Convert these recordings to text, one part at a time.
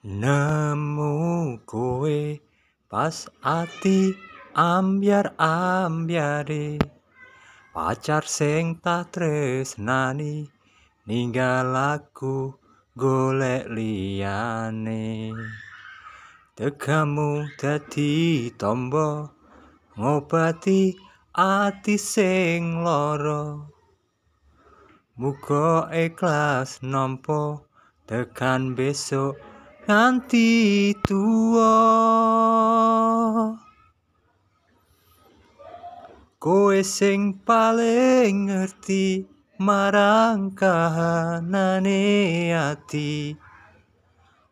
nemu kowe pas ati ambyar ambyare pacar seng tak tresnani ninggal aku golek liyane tekamu dadi tombo ngobati ati sing loro muga ikhlas nampa tekan besok nanti tua Koe sing paling ngerti marang kahanane ati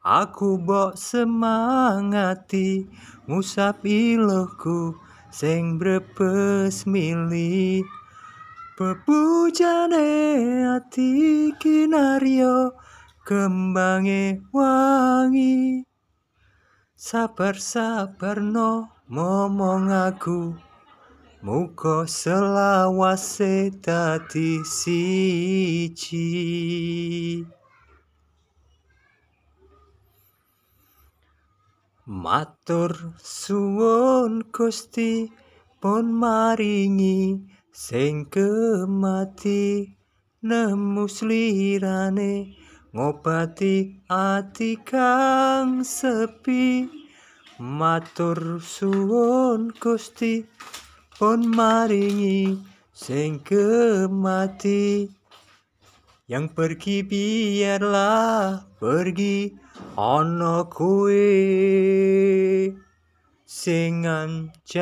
Aku bok semangati ngusap ilohku sing brepes mili Pepujane ati kinario kembangi wangi sabar sabar no momong aku muka selawase dadi siji matur suwun Gusti pun maringi sing kemati nemu slirane ngobati atikang sepi matur suwun Gusti pun maringi sing kemati yang pergi biarlah pergi ana kue sing ancani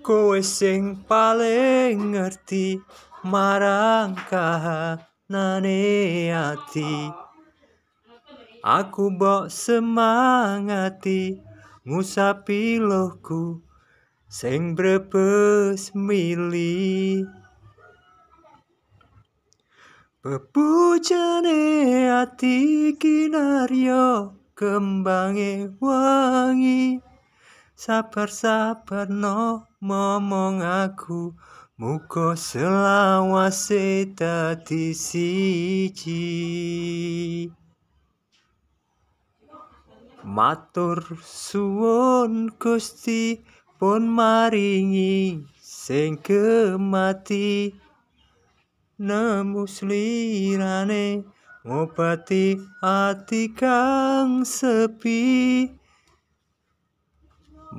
Kowe sing paling ngerti marang kahanane ati. Aku mbok semangati ngusapi lohku sing brebes mili. Pepucane ati kinaryo kembange wangi. sabar sabar no momong aku muko selawase dadi siji matur suwon Gusti pun maringi sing kemati nemu slirane ngobati ati kang sepi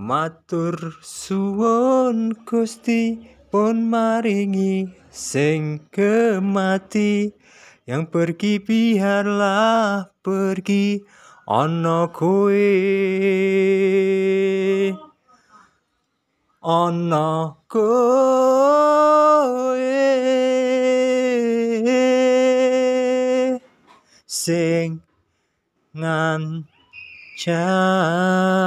Matur suwon Gusti pun maringi sing kemati yang pergi biarlah pergi ana kowe ana kowe sing ngancam